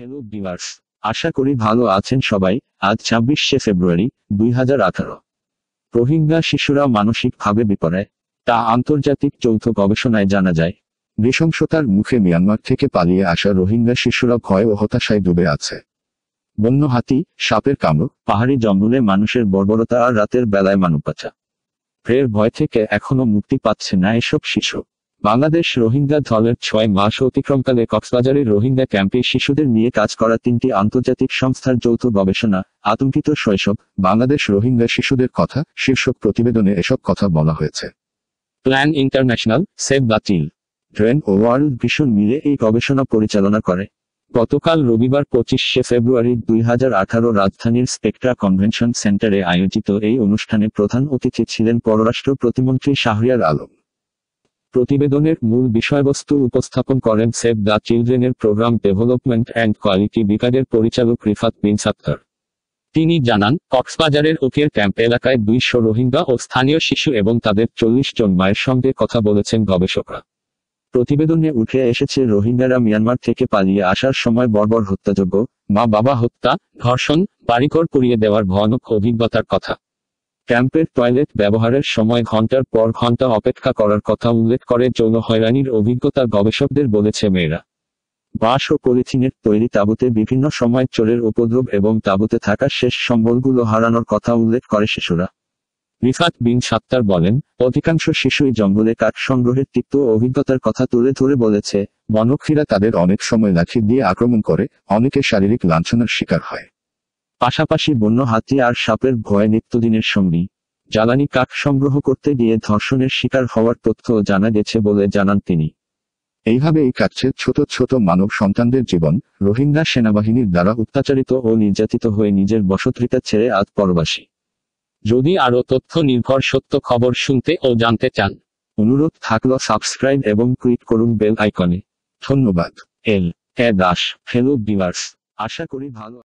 hello বিভার্স আশা করি ভালো আছেন সবাই আজ ছাব্বিশে ফেব্রুয়ারি দুই হাজার আঠারো রোহিঙ্গা শিশুরা মানসিকভাবে বিপরে তা আন্তর্জাতিক যৌথ গবেষণায় জানা যায় নৃশংসতার মুখে মিয়ানমার থেকে পালিয়ে আসা রোহিঙ্গা শিশুরা ভয় ও হতাশায় ডুবে আছে বন্য হাতি সাপের কামড় পাহাড়ি জঙ্গলে মানুষের বর্বরতা আর রাতের বেলায় মানব পাচা ফের ভয় থেকে এখনো মুক্তি পাচ্ছে না এসব শিশু বাংলাদেশ রোহিঙ্গা ধলের ছয় মাস অতিক্রমকালে কক্সবাজারের রোহিঙ্গা ক্যাম্পে শিশুদের নিয়ে কাজ করা তিনটি আন্তর্জাতিক সংস্থার যৌথ গবেষণা আতঙ্কিত শৈশব বাংলাদেশ রোহিঙ্গা শিশুদের কথা শীর্ষক প্রতিবেদনে এসব কথা বলা হয়েছে প্ল্যান ইন্টারন্যাশনাল সেভ বাতিল ড্রেন ও ওয়ার্ল্ড ভিশন মিলে এই গবেষণা পরিচালনা করে গতকাল রবিবার পঁচিশে ফেব্রুয়ারি দুই রাজধানীর স্পেকট্রা কনভেনশন সেন্টারে আয়োজিত এই অনুষ্ঠানে প্রধান অতিথি ছিলেন পররাষ্ট্র প্রতিমন্ত্রী শাহরিয়ার আলম প্রতিবেদনের মূল বিষয়বস্তু উপস্থাপন করেন সেভ দ্য চিলড্রেনের প্রোগ্রাম ডেভেলপমেন্ট অ্যান্ড কোয়ালিটি বিকাশের পরিচালক রিফাত বিন সাত্তার তিনি জানান কক্সবাজারের ওকের ক্যাম্প এলাকায় দুইশো রোহিঙ্গা ও স্থানীয় শিশু এবং তাদের চল্লিশ জন মায়ের সঙ্গে কথা বলেছেন গবেষকরা প্রতিবেদনে উঠে এসেছে রোহিঙ্গারা মিয়ানমার থেকে পালিয়ে আসার সময় বর্বর হত্যাযোগ্য মা বাবা হত্যা ধর্ষণ বাড়িঘর করিয়ে দেওয়ার ভয়ানক অভিজ্ঞতার কথা ক্যাম্পের টয়লেট ব্যবহারের সময় ঘন্টার পর ঘন্টা অপেক্ষা করার কথা উল্লেখ করে যৌন হয়রানির অভিজ্ঞতা গবেষকদের বলেছে মেয়েরা বাঁশ ও পলিথিনের তৈরি তাবুতে বিভিন্ন সময় চোরের উপদ্রব এবং তাবুতে থাকা শেষ সম্বলগুলো হারানোর কথা উল্লেখ করে শিশুরা রিফাত বিন সাত্তার বলেন অধিকাংশ শিশুই জঙ্গলে কাঠ সংগ্রহের তিক্ত অভিজ্ঞতার কথা তুলে ধরে বলেছে বনক্ষীরা তাদের অনেক সময় লাঠি দিয়ে আক্রমণ করে অনেকে শারীরিক লাঞ্ছনার শিকার হয় পাশাপাশি বন্য হাতি আর সাপের ভয়ে নিত্যদিনের সঙ্গী জ্বালানি কাঠ সংগ্রহ করতে গিয়ে ধর্ষণের শিকার হওয়ার তথ্য জানা গেছে বলে জানান তিনি এইভাবেই কাটছে ছোট ছোট মানব সন্তানদের জীবন রোহিঙ্গা সেনাবাহিনীর দ্বারা অত্যাচারিত ও নির্যাতিত হয়ে নিজের বসতৃতা ছেড়ে আজ পরবাসী যদি আরও তথ্য নির্ভর সত্য খবর শুনতে ও জানতে চান অনুরোধ থাকলো সাবস্ক্রাইব এবং ক্লিক করুন বেল আইকনে ধন্যবাদ এল এ দাস ফেলো বিভার্স আশা করি ভালো